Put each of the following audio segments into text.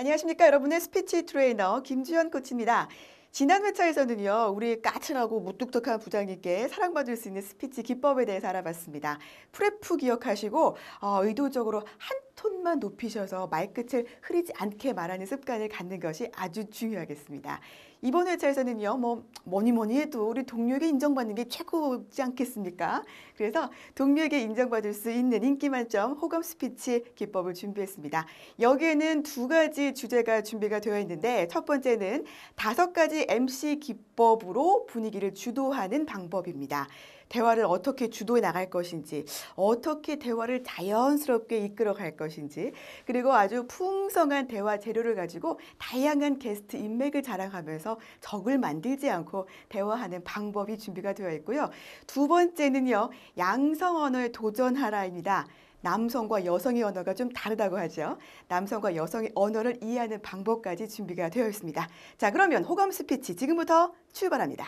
안녕하십니까 여러분의 스피치 트레이너 김주현 코치입니다. 지난 회차에서는요 우리 까칠하고 무뚝뚝한 부장님께 사랑받을 수 있는 스피치 기법에 대해서 알아봤습니다. 프레프 기억하시고 어, 의도적으로 한 톤만 높이셔서 말끝을 흐리지 않게 말하는 습관을 갖는 것이 아주 중요하겠습니다. 이번 회차에서는요, 뭐, 뭐니 뭐니 해도 우리 동료에게 인정받는 게 최고지 않겠습니까? 그래서 동료에게 인정받을 수 있는 인기 만점 호감 스피치 기법을 준비했습니다. 여기에는 두 가지 주제가 준비가 되어 있는데, 첫 번째는 다섯 가지 MC 기법으로 분위기를 주도하는 방법입니다. 대화를 어떻게 주도해 나갈 것인지 어떻게 대화를 자연스럽게 이끌어 갈 것인지 그리고 아주 풍성한 대화 재료를 가지고 다양한 게스트 인맥을 자랑하면서 적을 만들지 않고 대화하는 방법이 준비가 되어 있고요. 두 번째는요. 양성 언어에 도전하라입니다. 남성과 여성의 언어가 좀 다르다고 하죠. 남성과 여성의 언어를 이해하는 방법까지 준비가 되어 있습니다. 자, 그러면 호감 스피치 지금부터 출발합니다.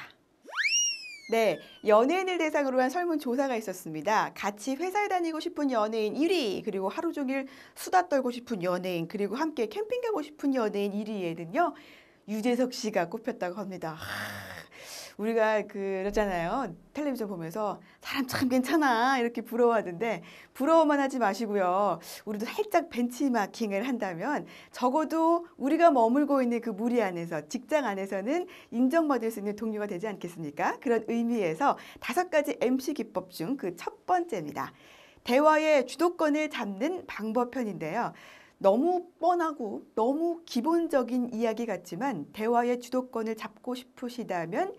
네, 연예인을 대상으로 한 설문조사가 있었습니다. 같이 회사에 다니고 싶은 연예인 1위, 그리고 하루 종일 수다 떨고 싶은 연예인, 그리고 함께 캠핑 가고 싶은 연예인 1위에는요, 유재석 씨가 꼽혔다고 합니다. 우리가 그러잖아요. 텔레비전 보면서 사람 참 괜찮아 이렇게 부러워하는데 부러워만 하지 마시고요. 우리도 살짝 벤치마킹을 한다면 적어도 우리가 머물고 있는 그 무리 안에서 직장 안에서는 인정받을 수 있는 동료가 되지 않겠습니까? 그런 의미에서 다섯 가지 MC 기법 중 그 첫 번째입니다. 대화의 주도권을 잡는 방법 편인데요. 너무 뻔하고 너무 기본적인 이야기 같지만 대화의 주도권을 잡고 싶으시다면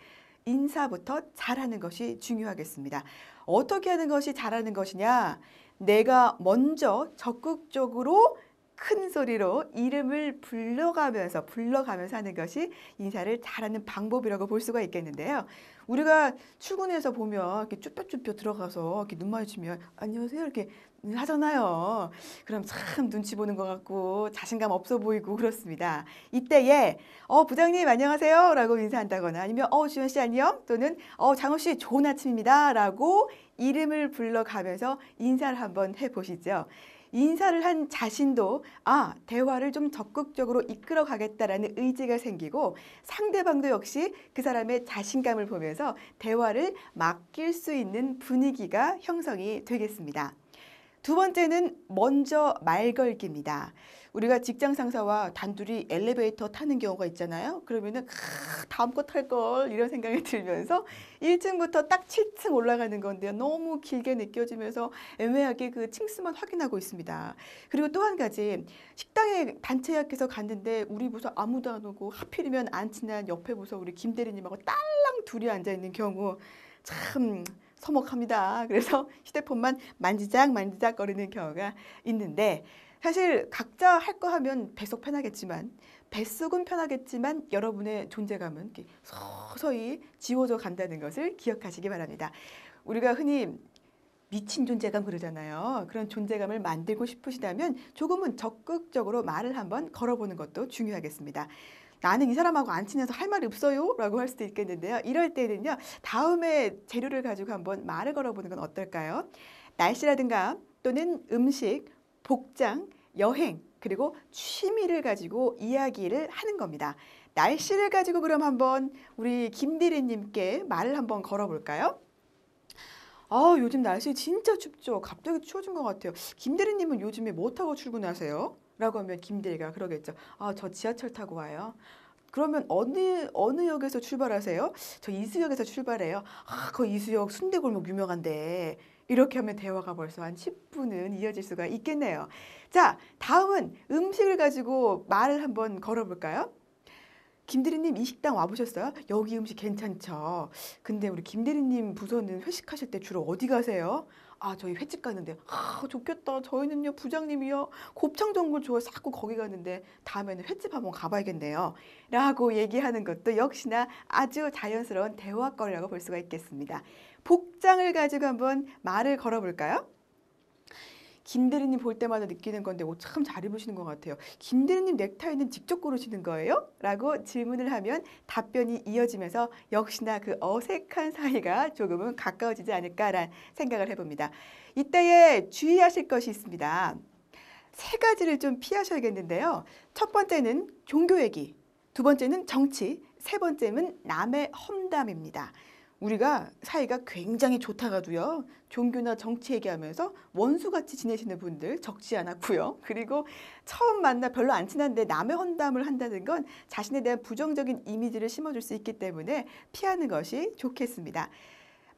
인사부터 잘하는 것이 중요하겠습니다. 어떻게 하는 것이 잘하는 것이냐? 내가 먼저 적극적으로 큰 소리로 이름을 불러가면서 불러가면서 하는 것이 인사를 잘하는 방법이라고 볼 수가 있겠는데요. 우리가 출근해서 보면 이렇게 쭈뼛쭈뼛 들어가서 이렇게 눈 마주치면 안녕하세요 이렇게 하잖아요. 그럼 참 눈치 보는 것 같고 자신감 없어 보이고 그렇습니다. 이때에 어 부장님 안녕하세요 라고 인사한다거나 아니면 어 주현 씨 안녕 또는 어 장호 씨 좋은 아침입니다 라고 이름을 불러가면서 인사를 한번 해보시죠. 인사를 한 자신도 아 대화를 좀 적극적으로 이끌어 가겠다라는 의지가 생기고 상대방도 역시 그 사람의 자신감을 보면서 대화를 맡길 수 있는 분위기가 형성이 되겠습니다. 두 번째는 먼저 말 걸기입니다. 우리가 직장 상사와 단둘이 엘리베이터 타는 경우가 있잖아요. 그러면은 크, 다음 거 탈 걸 이런 생각이 들면서 1층부터 딱 7층 올라가는 건데요. 너무 길게 느껴지면서 애매하게 그 층수만 확인하고 있습니다. 그리고 또 한 가지 식당에 단체 예약해서 갔는데 우리 부서 아무도 안 오고 하필이면 안 친한 옆에 부서 우리 김 대리님하고 딸랑 둘이 앉아 있는 경우 참 서먹합니다. 그래서 휴대폰만 만지작 만지작 거리는 경우가 있는데 사실 각자 할 거 하면 배속 편하겠지만 뱃속은 편하겠지만 여러분의 존재감은 서서히 지워져 간다는 것을 기억하시기 바랍니다. 우리가 흔히 미친 존재감 그러잖아요. 그런 존재감을 만들고 싶으시다면 조금은 적극적으로 말을 한번 걸어보는 것도 중요하겠습니다. 나는 이 사람하고 안 친해서 할 말이 없어요 라고 할 수도 있겠는데요. 이럴 때는요. 다음에 재료를 가지고 한번 말을 걸어보는 건 어떨까요? 날씨라든가 또는 음식, 복장, 여행 그리고 취미를 가지고 이야기를 하는 겁니다. 날씨를 가지고 그럼 한번 우리 김대리님께 말을 한번 걸어볼까요? 아 요즘 날씨 진짜 춥죠. 갑자기 추워진 것 같아요. 김대리님은 요즘에 뭐하고 출근하세요? 라고 하면 김대리가 그러겠죠. 아, 저 지하철 타고 와요. 그러면 어느 어느 역에서 출발하세요? 저 이수역에서 출발해요. 아, 그 이수역 순대골목 유명한데. 이렇게 하면 대화가 벌써 한 10분은 이어질 수가 있겠네요. 자, 다음은 음식을 가지고 말을 한번 걸어볼까요? 김대리님 이 식당 와보셨어요? 여기 음식 괜찮죠? 근데 우리 김대리님 부서는 회식하실 때 주로 어디 가세요? 아 저희 횟집 가는데 아 좋겠다 저희는요 부장님이요 곱창 전골 좋아해서 자꾸 거기 가는데 다음에는 횟집 한번 가봐야겠네요 라고 얘기하는 것도 역시나 아주 자연스러운 대화거리라고 볼 수가 있겠습니다 복장을 가지고 한번 말을 걸어볼까요? 김대리님 볼 때마다 느끼는 건데 옷 참 잘 입으시는 것 같아요. 김대리님 넥타이는 직접 고르시는 거예요? 라고 질문을 하면 답변이 이어지면서 역시나 그 어색한 사이가 조금은 가까워지지 않을까라는 생각을 해봅니다. 이때에 주의하실 것이 있습니다. 세 가지를 좀 피하셔야겠는데요. 첫 번째는 종교 얘기, 두 번째는 정치, 세 번째는 남의 험담입니다. 우리가 사이가 굉장히 좋다가도요. 종교나 정치 얘기하면서 원수같이 지내시는 분들 적지 않았고요. 그리고 처음 만나 별로 안 친한데 남의 헌담을 한다는 건 자신에 대한 부정적인 이미지를 심어줄 수 있기 때문에 피하는 것이 좋겠습니다.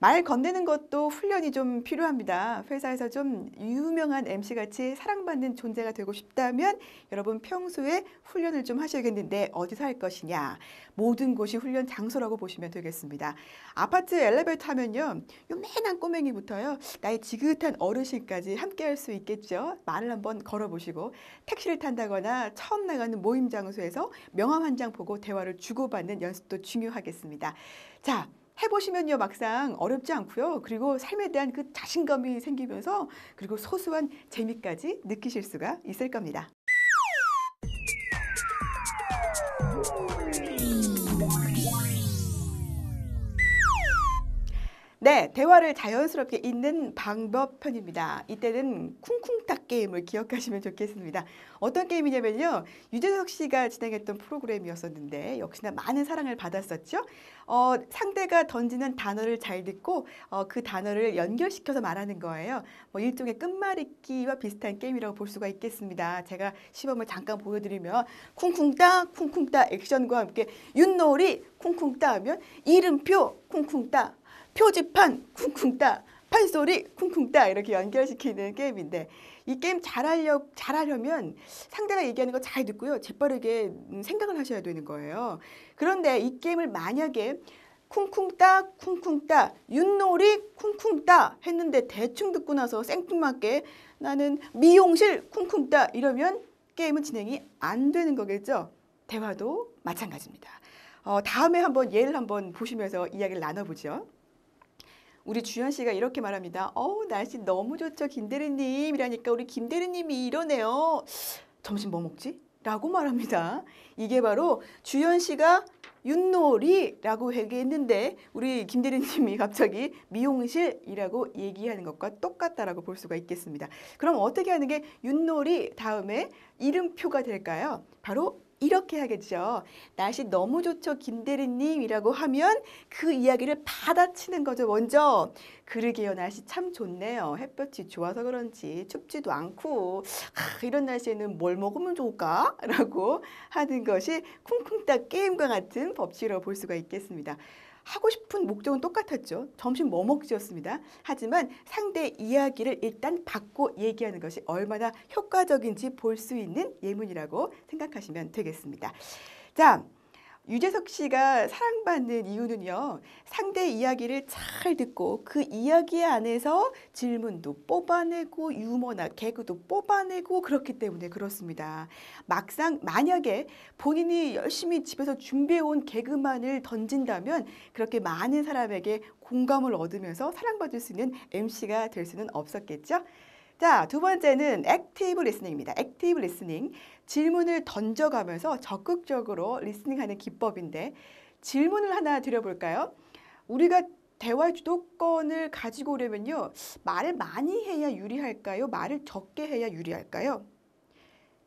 말 건네는 것도 훈련이 좀 필요합니다. 회사에서 좀 유명한 MC같이 사랑받는 존재가 되고 싶다면 여러분 평소에 훈련을 좀 하셔야겠는데 어디서 할 것이냐. 모든 곳이 훈련 장소라고 보시면 되겠습니다. 아파트 엘리베이터 하면요. 요맨한 꼬맹이부터요. 나의 지긋한 어르신까지 함께 할 수 있겠죠. 말을 한번 걸어보시고 택시를 탄다거나 처음 나가는 모임 장소에서 명함 한 장 보고 대화를 주고받는 연습도 중요하겠습니다. 자, 해보시면요 막상 어렵지 않고요. 그리고 삶에 대한 그 자신감이 생기면서 그리고 소소한 재미까지 느끼실 수가 있을 겁니다. 네, 대화를 자연스럽게 잇는 방법 편입니다. 이때는 쿵쿵탁 게임을 기억하시면 좋겠습니다. 어떤 게임이냐면요. 유재석 씨가 진행했던 프로그램이었었는데 역시나 많은 사랑을 받았었죠. 어, 상대가 던지는 단어를 잘 듣고 어, 그 단어를 연결시켜서 말하는 거예요. 뭐 일종의 끝말잇기와 비슷한 게임이라고 볼 수가 있겠습니다. 제가 시범을 잠깐 보여드리면 쿵쿵따 쿵쿵따 액션과 함께 윷놀이 쿵쿵따 하면 이름표 쿵쿵따 표지판 쿵쿵따 판소리 쿵쿵따 이렇게 연결시키는 게임인데 이 게임 잘하려, 잘하려면 상대가 얘기하는 거 잘 듣고요. 재빠르게 생각을 하셔야 되는 거예요. 그런데 이 게임을 만약에 쿵쿵따 쿵쿵따 윷놀이 쿵쿵따 했는데 대충 듣고 나서 생뚱맞게 나는 미용실 쿵쿵따 이러면 게임은 진행이 안 되는 거겠죠. 대화도 마찬가지입니다. 어, 다음에 한번 예를 한번 보시면서 이야기를 나눠보죠. 우리 주현 씨가 이렇게 말합니다. 어우 날씨 너무 좋죠 김대리님 이라니까 우리 김대리님이 이러네요. 점심 뭐 먹지? 라고 말합니다. 이게 바로 주현 씨가 윷놀이라고 얘기했는데 우리 김대리님이 갑자기 미용실이라고 얘기하는 것과 똑같다라고 볼 수가 있겠습니다. 그럼 어떻게 하는 게 윷놀이 다음에 이름표가 될까요? 바로 이렇게 하겠죠. 날씨 너무 좋죠, 김대리님이라고 하면 그 이야기를 받아치는 거죠, 먼저. 그러게요, 날씨 참 좋네요. 햇볕이 좋아서 그런지 춥지도 않고 하, 이런 날씨에는 뭘 먹으면 좋을까? 라고 하는 것이 쿵쿵따 게임과 같은 법칙이라고 볼 수가 있겠습니다. 하고 싶은 목적은 똑같았죠. 점심 뭐 먹지였습니다. 하지만 상대 이야기를 일단 받고 얘기하는 것이 얼마나 효과적인지 볼 수 있는 예문이라고 생각하시면 되겠습니다. 자. 유재석 씨가 사랑받는 이유는요. 상대 이야기를 잘 듣고 그 이야기 안에서 질문도 뽑아내고 유머나 개그도 뽑아내고 그렇기 때문에 그렇습니다. 막상 만약에 본인이 열심히 집에서 준비해온 개그만을 던진다면 그렇게 많은 사람에게 공감을 얻으면서 사랑받을 수 있는 MC가 될 수는 없었겠죠. 자, 두 번째는 액티브 리스닝입니다. 액티브 리스닝. 질문을 던져가면서 적극적으로 리스닝하는 기법인데 질문을 하나 드려볼까요? 우리가 대화 의 주도권을 가지고 오려면요. 말을 많이 해야 유리할까요? 말을 적게 해야 유리할까요?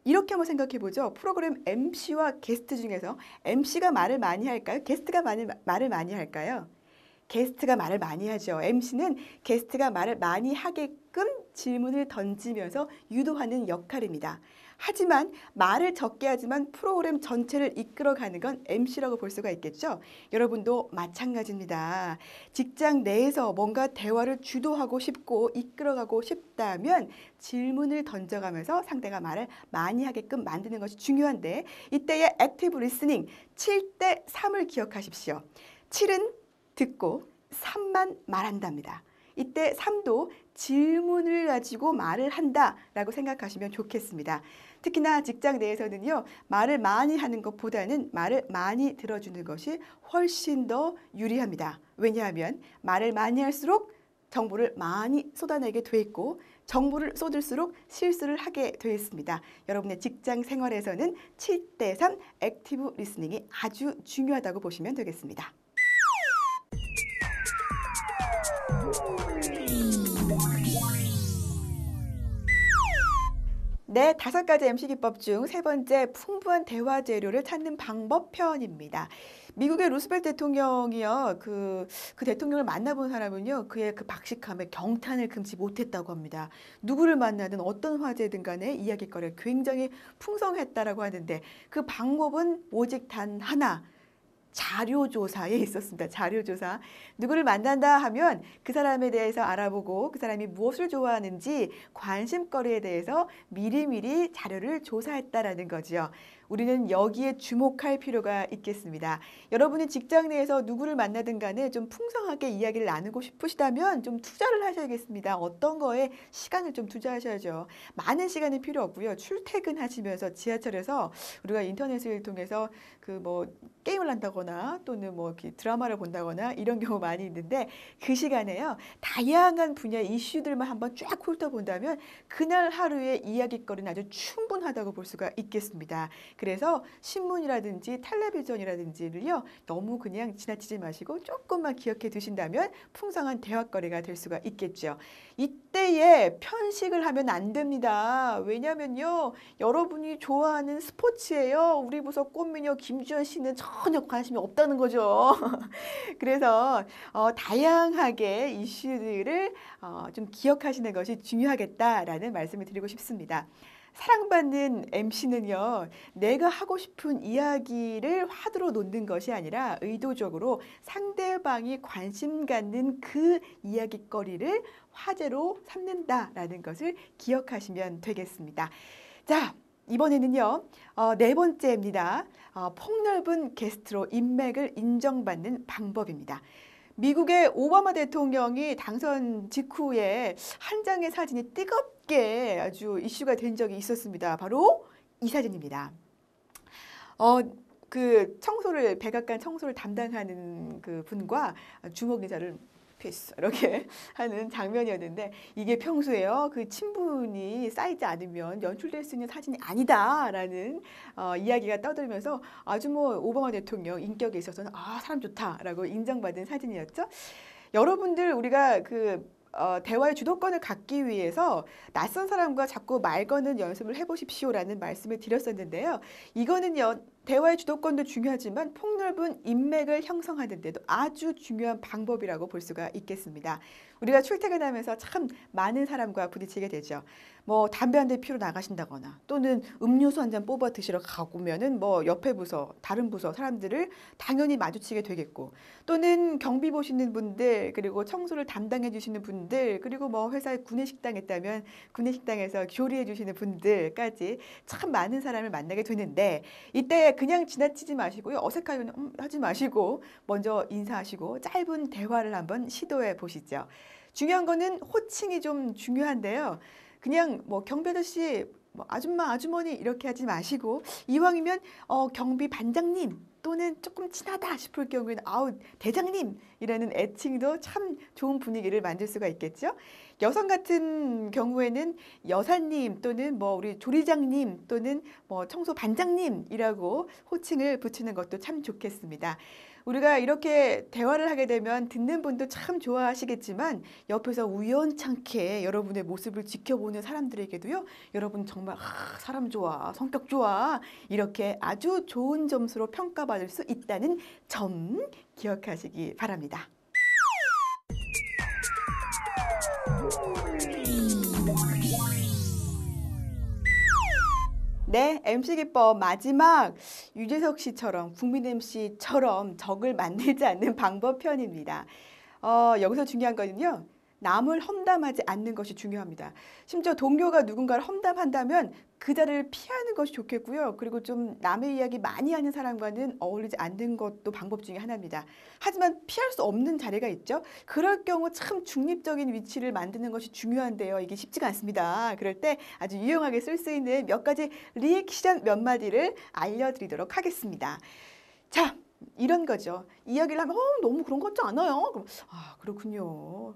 이렇게 한번 생각해보죠. 프로그램 MC와 게스트 중에서 MC가 말을 많이 할까요? 게스트가 많이, 말을 많이 할까요? 게스트가 말을 많이 하죠. MC는 게스트가 말을 많이 하게끔 질문을 던지면서 유도하는 역할입니다. 하지만 말을 적게 하지만 프로그램 전체를 이끌어가는 건 MC라고 볼 수가 있겠죠. 여러분도 마찬가지입니다. 직장 내에서 뭔가 대화를 주도하고 싶고 이끌어가고 싶다면 질문을 던져가면서 상대가 말을 많이 하게끔 만드는 것이 중요한데 이때의 액티브 리스닝 7대 3을 기억하십시오. 7은 듣고 3만 말한답니다. 이때 3도 질문을 가지고 말을 한다라고 생각하시면 좋겠습니다. 특히나 직장 내에서는요. 말을 많이 하는 것보다는 말을 많이 들어주는 것이 훨씬 더 유리합니다. 왜냐하면 말을 많이 할수록 정보를 많이 쏟아내게 돼 있고 정보를 쏟을수록 실수를 하게 돼 있습니다. 여러분의 직장 생활에서는 7대3 액티브 리스닝이 아주 중요하다고 보시면 되겠습니다. 네, 다섯 가지 MC 기법 중 세 번째 풍부한 대화 재료를 찾는 방법 편입니다. 미국의 루스벨트 대통령이요. 그, 그 대통령을 만나본 사람은요. 그의 그 박식함에 경탄을 금치 못했다고 합니다. 누구를 만나든 어떤 화제든 간에 이야기거리가 굉장히 풍성했다라고 하는데 그 방법은 오직 단 하나. 자료조사에 있었습니다. 자료조사. 누구를 만난다 하면 그 사람에 대해서 알아보고 그 사람이 무엇을 좋아하는지 관심거리에 대해서 미리미리 자료를 조사했다라는 거지요. 우리는 여기에 주목할 필요가 있겠습니다. 여러분이 직장 내에서 누구를 만나든 간에 좀 풍성하게 이야기를 나누고 싶으시다면 좀 투자를 하셔야겠습니다. 어떤 거에 시간을 좀 투자하셔야죠. 많은 시간이 필요 없고요. 출퇴근하시면서 지하철에서 우리가 인터넷을 통해서 그 뭐 게임을 한다거나 또는 뭐 이렇게 드라마를 본다거나 이런 경우 많이 있는데 그 시간에요. 다양한 분야 이슈들만 한번 쫙 훑어본다면 그날 하루의 이야기거리는 아주 충분하다고 볼 수가 있겠습니다. 그래서 신문이라든지 텔레비전이라든지를요. 너무 그냥 지나치지 마시고 조금만 기억해 두신다면 풍성한 대화거리가 될 수가 있겠죠. 이때에 편식을 하면 안 됩니다. 왜냐면요. 여러분이 좋아하는 스포츠예요. 우리 부서 꽃미녀 김주현 씨는 전혀 관심이 없다는 거죠. 그래서 어, 다양하게 이슈들을 어, 좀 기억하시는 것이 중요하겠다라는 말씀을 드리고 싶습니다. 사랑받는 MC는요, 내가 하고 싶은 이야기를 화두로 놓는 것이 아니라 의도적으로 상대방이 관심 갖는 그 이야기거리를 화제로 삼는다라는 것을 기억하시면 되겠습니다. 자, 이번에는요, 어, 네 번째입니다. 어, 폭넓은 게스트로 인맥을 인정받는 방법입니다. 미국의 오바마 대통령이 당선 직후에 한 장의 사진이 뜨겁게 아주 이슈가 된 적이 있었습니다. 바로 이 사진입니다. 어, 그 청소를 백악관 청소를 담당하는 그 분과 주먹 인사를 피스 이렇게 하는 장면이었는데 이게 평소에요 그 친분이 쌓이지 않으면 연출될 수 있는 사진이 아니다라는 어, 이야기가 떠들면서 아주 뭐 오바마 대통령 인격에 있어서는 아 사람 좋다라고 인정받은 사진이었죠. 여러분들 우리가 그 어, 대화의 주도권을 갖기 위해서 낯선 사람과 자꾸 말 거는 연습을 해보십시오라는 말씀을 드렸었는데요. 이거는요. 대화의 주도권도 중요하지만 폭넓은 인맥을 형성하는 데도 아주 중요한 방법이라고 볼 수가 있겠습니다. 우리가 출퇴근하면서 참 많은 사람과 부딪히게 되죠. 뭐 담배 한 대 피러 나가신다거나 또는 음료수 한 잔 뽑아 드시러 가보면은 뭐 옆에 부서 다른 부서 사람들을 당연히 마주치게 되겠고 또는 경비 보시는 분들 그리고 청소를 담당해 주시는 분들 그리고 뭐 회사에 구내식당 있다면 구내식당에서 교리해 주시는 분들까지 참 많은 사람을 만나게 되는데 이때 그냥 지나치지 마시고요 어색하면 음, 하지 마시고 먼저 인사하시고 짧은 대화를 한번 시도해 보시죠. 중요한 거는 호칭이 좀 중요한데요. 그냥 뭐 경비 아저씨, 뭐 아줌마, 아주머니 이렇게 하지 마시고 이왕이면 어, 경비 반장님 또는 조금 친하다 싶을 경우에는 아우 대장님이라는 애칭도 참 좋은 분위기를 만들 수가 있겠죠. 여성 같은 경우에는 여사님 또는 뭐 우리 조리장님 또는 뭐 청소 반장님이라고 호칭을 붙이는 것도 참 좋겠습니다. 우리가 이렇게 대화를 하게 되면 듣는 분도 참 좋아하시겠지만 옆에서 우연찮게 여러분의 모습을 지켜보는 사람들에게도요. 여러분 정말 아, 사람 좋아, 성격 좋아 이렇게 아주 좋은 점수로 평가받을 수 있다는 점 기억하시기 바랍니다. 네, MC 기법 마지막 유재석 씨처럼 국민 MC처럼 적을 만들지 않는 방법 편입니다. 어, 여기서 중요한 거는요. 남을 험담하지 않는 것이 중요합니다. 심지어 동료가 누군가를 험담한다면 그 자를 피하는 것이 좋겠고요. 그리고 좀 남의 이야기 많이 하는 사람과는 어울리지 않는 것도 방법 중에 하나입니다. 하지만 피할 수 없는 자리가 있죠. 그럴 경우 참 중립적인 위치를 만드는 것이 중요한데요. 이게 쉽지가 않습니다. 그럴 때 아주 유용하게 쓸 수 있는 몇 가지 리액션 몇 마디를 알려드리도록 하겠습니다. 자, 이런 거죠. 이야기를 하면 어, 너무 그런 것 같지 않아요? 그럼 아 그렇군요.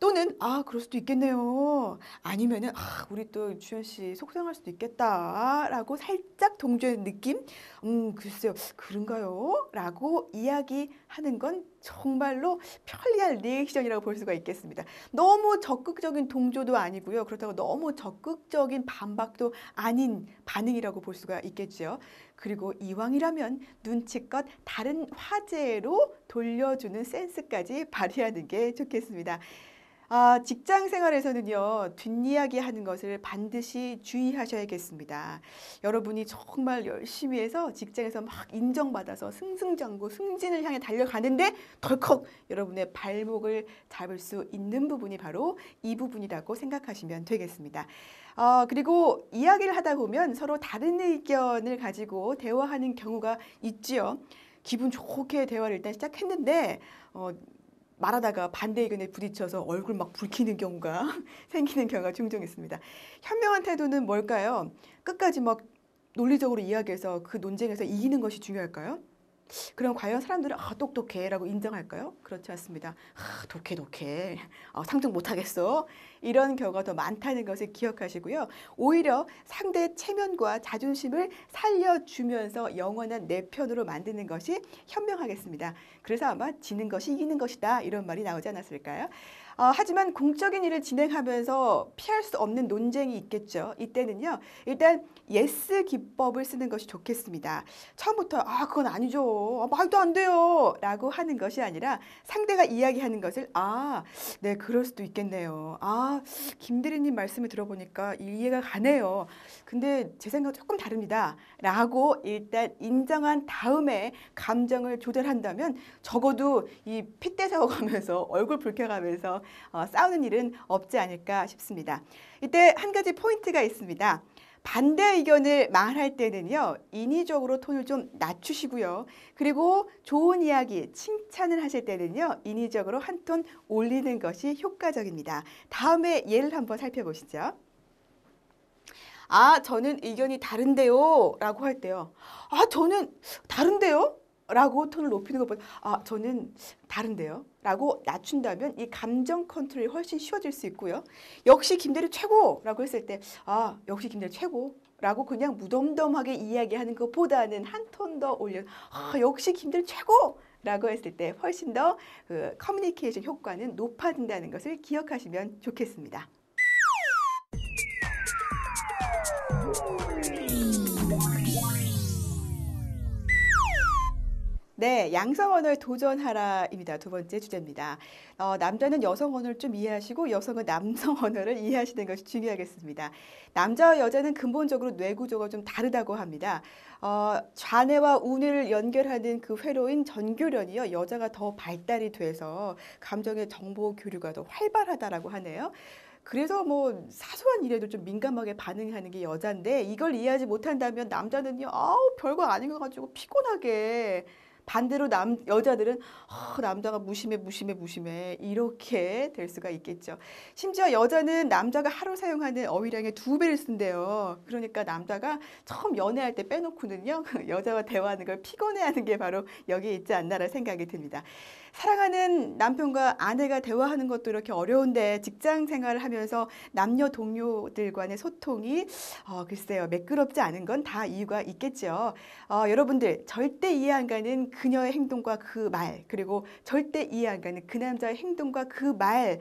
또는 아 그럴 수도 있겠네요. 아니면은 아 우리 또 주현 씨 속상할 수도 있겠다라고 살짝 동조의 느낌. 음 글쎄요 그런가요?라고 이야기하는 건 정말로 편리한 리액션이라고 볼 수가 있겠습니다. 너무 적극적인 동조도 아니고요. 그렇다고 너무 적극적인 반박도 아닌 반응이라고 볼 수가 있겠지요. 그리고 이왕이라면 눈치껏 다른 화제로 돌려주는 센스까지 발휘하는 게 좋겠습니다. 아, 직장 생활에서는요, 뒷이야기 하는 것을 반드시 주의하셔야겠습니다. 여러분이 정말 열심히 해서 직장에서 막 인정받아서 승승장구, 승진을 향해 달려가는데 덜컥 여러분의 발목을 잡을 수 있는 부분이 바로 이 부분이라고 생각하시면 되겠습니다. 어, 그리고 이야기를 하다 보면 서로 다른 의견을 가지고 대화하는 경우가 있지요. 기분 좋게 대화를 일단 시작했는데, 어, 말하다가 반대 의견에 부딪혀서 얼굴 막 붉히는 경우가 생기는 경우가 종종 있습니다. 현명한 태도는 뭘까요? 끝까지 막 논리적으로 이야기해서 그 논쟁에서 이기는 것이 중요할까요? 그럼 과연 사람들은 아 똑똑해라고 인정할까요? 그렇지 않습니다. 아 독해 독해 아, 상종 못하겠어 이런 경우가 더 많다는 것을 기억하시고요. 오히려 상대 체면과 자존심을 살려주면서 영원한 내 편으로 만드는 것이 현명하겠습니다. 그래서 아마 지는 것이 이기는 것이다 이런 말이 나오지 않았을까요? 어, 하지만 공적인 일을 진행하면서 피할 수 없는 논쟁이 있겠죠. 이때는요. 일단 예스 기법을 쓰는 것이 좋겠습니다. 처음부터 아 그건 아니죠. 아, 말도 안 돼요. 라고 하는 것이 아니라 상대가 이야기하는 것을 아 네 그럴 수도 있겠네요. 아 김대리님 말씀을 들어보니까 이해가 가네요. 근데 제 생각은 조금 다릅니다. 라고 일단 인정한 다음에 감정을 조절한다면 적어도 이 핏대 세워가면서 얼굴 붉혀가면서 어, 싸우는 일은 없지 않을까 싶습니다. 이때 한 가지 포인트가 있습니다. 반대 의견을 말할 때는요. 인위적으로 톤을 좀 낮추시고요. 그리고 좋은 이야기, 칭찬을 하실 때는요. 인위적으로 한 톤 올리는 것이 효과적입니다. 다음에 예를 한번 살펴보시죠. 아, 저는 의견이 다른데요. 라고 할 때요. 아, 저는 다른데요. 라고 톤을 높이는 것보다 아, 저는 다른데요. 라고 낮춘다면 이 감정 컨트롤이 훨씬 쉬워질 수 있고요. 역시 김대리 최고라고 했을 때 아 역시 김대리 최고 라고 그냥 무덤덤하게 이야기하는 것보다는 한 톤 더 올려 아 역시 김대리 최고 라고 했을 때 훨씬 더 그 커뮤니케이션 효과는 높아진다는 것을 기억하시면 좋겠습니다. 네, 양성 언어에 도전하라입니다. 두 번째 주제입니다. 어, 남자는 여성 언어를 좀 이해하시고 여성은 남성 언어를 이해하시는 것이 중요하겠습니다. 남자와 여자는 근본적으로 뇌 구조가 좀 다르다고 합니다. 어, 좌뇌와 우뇌를 연결하는 그 회로인 전교련이요 여자가 더 발달이 돼서 감정의 정보 교류가 더 활발하다라고 하네요. 그래서 뭐 사소한 일에도 좀 민감하게 반응하는 게 여잔데 이걸 이해하지 못한다면 남자는요 아우 별거 아닌 거 가지고 피곤하게 반대로 남 여자들은 어, 남자가 무심해 무심해 무심해 이렇게 될 수가 있겠죠. 심지어 여자는 남자가 하루 사용하는 어휘량의 두 배를 쓴대요. 그러니까 남자가 처음 연애할 때 빼놓고는요. 여자와 대화하는 걸 피곤해하는 게 바로 여기에 있지 않나라 생각이 듭니다. 사랑하는 남편과 아내가 대화하는 것도 이렇게 어려운데 직장 생활을 하면서 남녀 동료들 간의 소통이 어, 글쎄요 매끄럽지 않은 건 다 이유가 있겠죠. 어, 여러분들 절대 이해 안 가는 그녀의 행동과 그 말, 그리고 절대 이해 안 가는 그 남자의 행동과 그 말,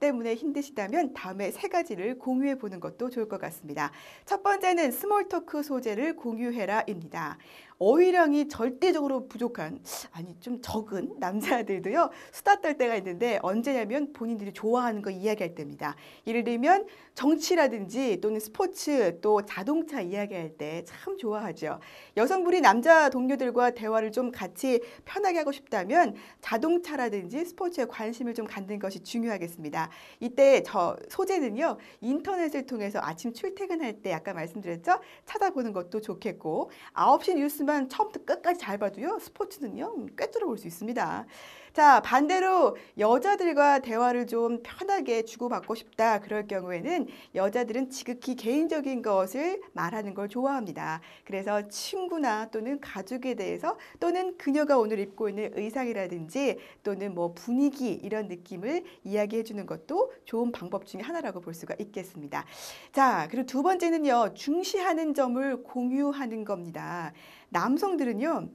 때문에 힘드시다면 다음에 세 가지를 공유해 보는 것도 좋을 것 같습니다. 첫 번째는 스몰 토크 소재를 공유해라입니다. 어휘량이 절대적으로 부족한 아니 좀 적은 남자들도요 수다 떨 때가 있는데 언제냐면 본인들이 좋아하는 거 이야기할 때입니다. 예를 들면 정치라든지 또는 스포츠 또 자동차 이야기할 때 참 좋아하죠. 여성분이 남자 동료들과 대화를 좀 같이 편하게 하고 싶다면 자동차라든지 스포츠에 관심을 좀 갖는 것이 중요하겠습니다. 이때 저 소재는요 인터넷을 통해서 아침 출퇴근할 때 아까 말씀드렸죠 찾아보는 것도 좋겠고 9시 뉴스만 하지만 처음부터 끝까지 잘 봐도요. 스포츠는요. 꿰뚫어 음, 볼수 있습니다. 자, 반대로 여자들과 대화를 좀 편하게 주고받고 싶다. 그럴 경우에는 여자들은 지극히 개인적인 것을 말하는 걸 좋아합니다. 그래서 친구나 또는 가족에 대해서 또는 그녀가 오늘 입고 있는 의상이라든지 또는 뭐 분위기 이런 느낌을 이야기해 주는 것도 좋은 방법 중에 하나라고 볼 수가 있겠습니다. 자, 그리고 두 번째는요. 중시하는 점을 공유하는 겁니다. 남성들은요.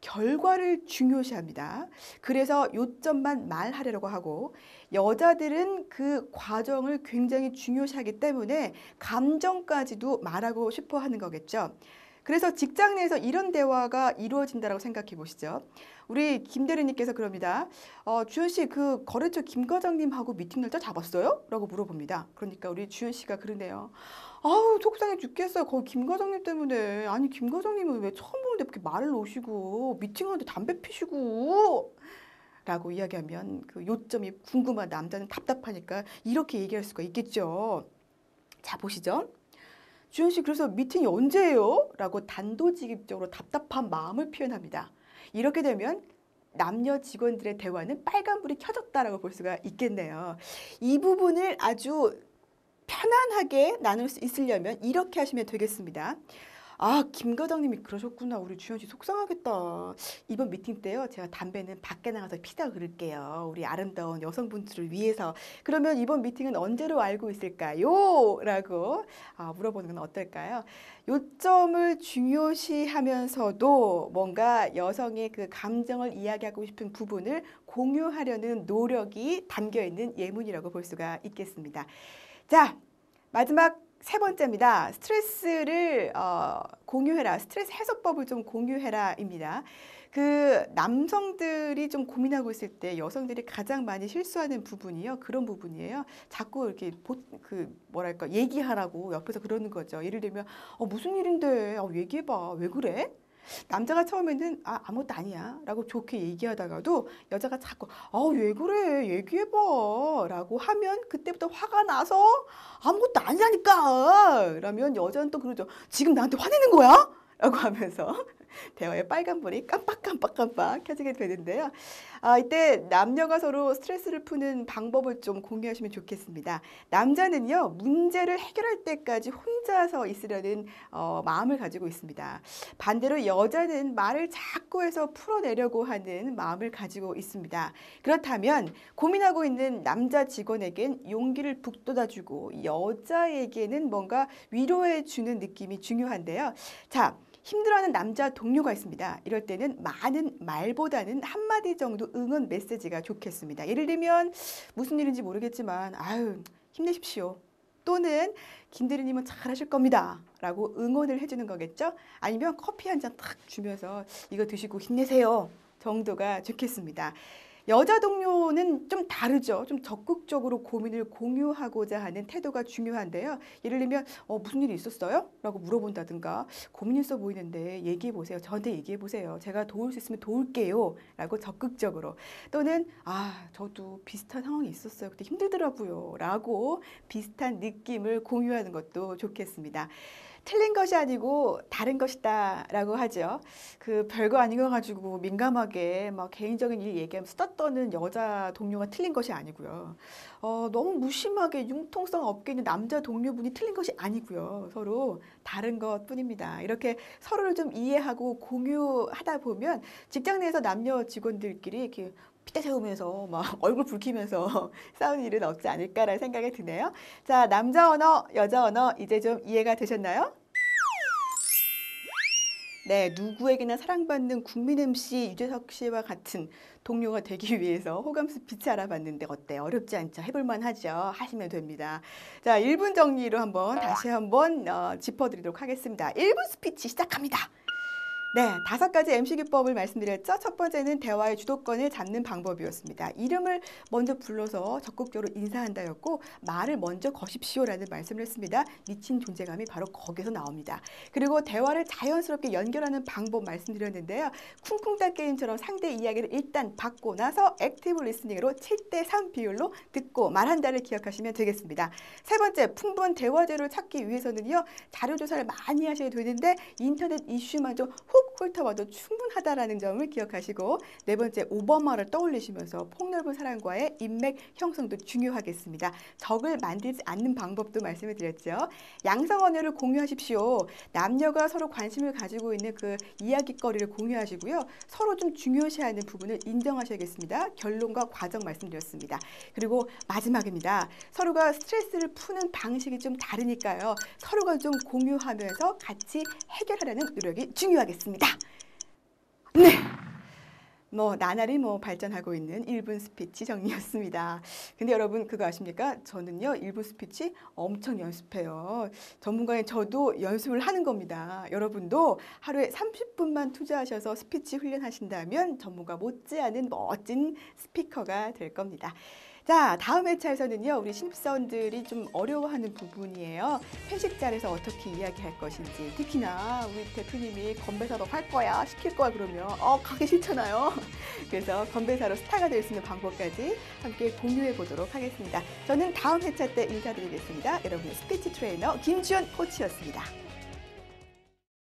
결과를 중요시합니다. 그래서 요점만 말하려고 하고 여자들은 그 과정을 굉장히 중요시하기 때문에 감정까지도 말하고 싶어 하는 거겠죠. 그래서 직장 내에서 이런 대화가 이루어진다라고 생각해 보시죠. 우리 김대리님께서 그럽니다. 어, 주현 씨그 거래처 김 과장님하고 미팅 날짜 잡았어요? 라고 물어봅니다. 그러니까 우리 주현 씨가 그러네요. 아우 속상해 죽겠어요. 거기 김과장님 때문에. 아니 김과장님은 왜 처음 보는데 그렇게 말을 놓으시고 미팅하는데 담배 피시고 라고 이야기하면 그 요점이 궁금한 남자는 답답하니까 이렇게 얘기할 수가 있겠죠. 자 보시죠. 주현 씨 그래서 미팅이 언제예요? 라고 단도직입적으로 답답한 마음을 표현합니다. 이렇게 되면 남녀 직원들의 대화는 빨간불이 켜졌다라고 볼 수가 있겠네요. 이 부분을 아주 편안하게 나눌 수 있으려면 이렇게 하시면 되겠습니다. 아 김과장님이 그러셨구나 우리 주현 씨 속상하겠다 이번 미팅 때요 제가 담배는 밖에 나가서 피다 그럴게요 우리 아름다운 여성분들을 위해서 그러면 이번 미팅은 언제로 알고 있을까요 라고 아, 물어보는 건 어떨까요 요점을 중요시하면서도 뭔가 여성의 그 감정을 이야기하고 싶은 부분을 공유하려는 노력이 담겨 있는 예문이라고 볼 수가 있겠습니다. 자, 마지막 세 번째입니다. 스트레스를 어, 공유해라. 스트레스 해소법을 좀 공유해라입니다. 그 남성들이 좀 고민하고 있을 때 여성들이 가장 많이 실수하는 부분이요. 그런 부분이에요. 자꾸 이렇게 보, 그 뭐랄까 얘기하라고 옆에서 그러는 거죠. 예를 들면 어, 무슨 일인데 어, 얘기해봐. 왜 그래? 남자가 처음에는 아, 아무것도 아니야 라고 좋게 얘기하다가도 여자가 자꾸 아왜 그래 얘기해봐 라고 하면 그때부터 화가 나서 아무것도 아니라니까 라면 여자는 또 그러죠 지금 나한테 화내는 거야? 라고 하면서 대화의 빨간불이 깜빡깜빡깜빡 켜지게 되는데요. 아, 이때 남녀가 서로 스트레스를 푸는 방법을 좀 공유하시면 좋겠습니다. 남자는요, 문제를 해결할 때까지 혼자서 있으려는 어, 마음을 가지고 있습니다. 반대로 여자는 말을 자꾸 해서 풀어내려고 하는 마음을 가지고 있습니다. 그렇다면 고민하고 있는 남자 직원에겐 용기를 북돋아주고 여자에게는 뭔가 위로해 주는 느낌이 중요한데요. 자, 힘들어하는 남자 동료가 있습니다. 이럴 때는 많은 말보다는 한마디 정도 응원 메시지가 좋겠습니다. 예를 들면 무슨 일인지 모르겠지만 아유 힘내십시오. 또는 김대리님은 잘하실 겁니다. 라고 응원을 해주는 거겠죠? 아니면 커피 한 잔 탁 주면서 이거 드시고 힘내세요. 정도가 좋겠습니다. 여자 동료는 좀 다르죠. 좀 적극적으로 고민을 공유하고자 하는 태도가 중요한데요. 예를 들면 어, 무슨 일이 있었어요? 라고 물어본다든가 고민 있어 보이는데 얘기해 보세요. 저한테 얘기해 보세요. 제가 도울 수 있으면 도울게요. 라고 적극적으로 또는 아 저도 비슷한 상황이 있었어요. 그때 힘들더라고요. 라고 비슷한 느낌을 공유하는 것도 좋겠습니다. 틀린 것이 아니고 다른 것이다라고 하죠. 그 별거 아닌 거 가지고 민감하게 막 개인적인 일 얘기하면 수다 떠는 여자 동료가 틀린 것이 아니고요. 어, 너무 무심하게 융통성 없게 있는 남자 동료분이 틀린 것이 아니고요. 서로 다른 것뿐입니다. 이렇게 서로를 좀 이해하고 공유하다 보면 직장 내에서 남녀 직원들끼리 이렇게 피대 세우면서 막 얼굴 붉히면서 싸우는 일은 없지 않을까라는 생각이 드네요. 자, 남자 언어, 여자 언어 이제 좀 이해가 되셨나요? 네, 누구에게나 사랑받는 국민 MC 유재석 씨와 같은 동료가 되기 위해서 호감 스빛치 알아봤는데 어때? 요 어렵지 않죠? 해볼만 하죠? 하시면 됩니다. 자, 1분 정리로 한번 다시 한번 어, 짚어드리도록 하겠습니다. 1분 스피치 시작합니다. 네, 다섯 가지 MC 기법을 말씀드렸죠. 첫 번째는 대화의 주도권을 잡는 방법이었습니다. 이름을 먼저 불러서 적극적으로 인사한다였고 말을 먼저 거십시오라는 말씀을 했습니다. 미친 존재감이 바로 거기서 나옵니다. 그리고 대화를 자연스럽게 연결하는 방법 말씀드렸는데요. 쿵쿵따 게임처럼 상대 이야기를 일단 받고 나서 액티브 리스닝으로 7대3 비율로 듣고 말한다를 기억하시면 되겠습니다. 세 번째, 풍부한 대화제를 찾기 위해서는요. 자료 조사를 많이 하셔야 되는데 인터넷 이슈만 좀훅 쭉 훑어봐도 충분하다라는 점을 기억하시고 네 번째 오버마를 떠올리시면서 폭넓은 사랑과의 인맥 형성도 중요하겠습니다. 적을 만들지 않는 방법도 말씀을 드렸죠. 양성 언어를 공유하십시오. 남녀가 서로 관심을 가지고 있는 그 이야기거리를 공유하시고요. 서로 좀 중요시하는 부분을 인정하셔야겠습니다. 결론과 과정 말씀드렸습니다. 그리고 마지막입니다. 서로가 스트레스를 푸는 방식이 좀 다르니까요. 서로가 좀 공유하면서 같이 해결하려는 노력이 중요하겠습니다. 하습니다 네. 뭐 나날이 뭐 발전하고 있는 1분 스피치 정리였습니다. 근데 여러분 그거 아십니까? 저는요 1분 스피치 엄청 연습해요. 전문가인 저도 연습을 하는 겁니다. 여러분도 하루에 30분만 투자하셔서 스피치 훈련하신다면 전문가 못지않은 멋진 스피커가 될 겁니다. 자, 다음 회차에서는요. 우리 신입사원들이 좀 어려워하는 부분이에요. 회식 자리에서 어떻게 이야기할 것인지 특히나 우리 대표님이 건배사로 할 거야, 시킬 거야 그러면 어, 가기 싫잖아요. 그래서 건배사로 스타가 될 수 있는 방법까지 함께 공유해 보도록 하겠습니다. 저는 다음 회차 때 인사드리겠습니다. 여러분의 스피치 트레이너 김지현 코치였습니다.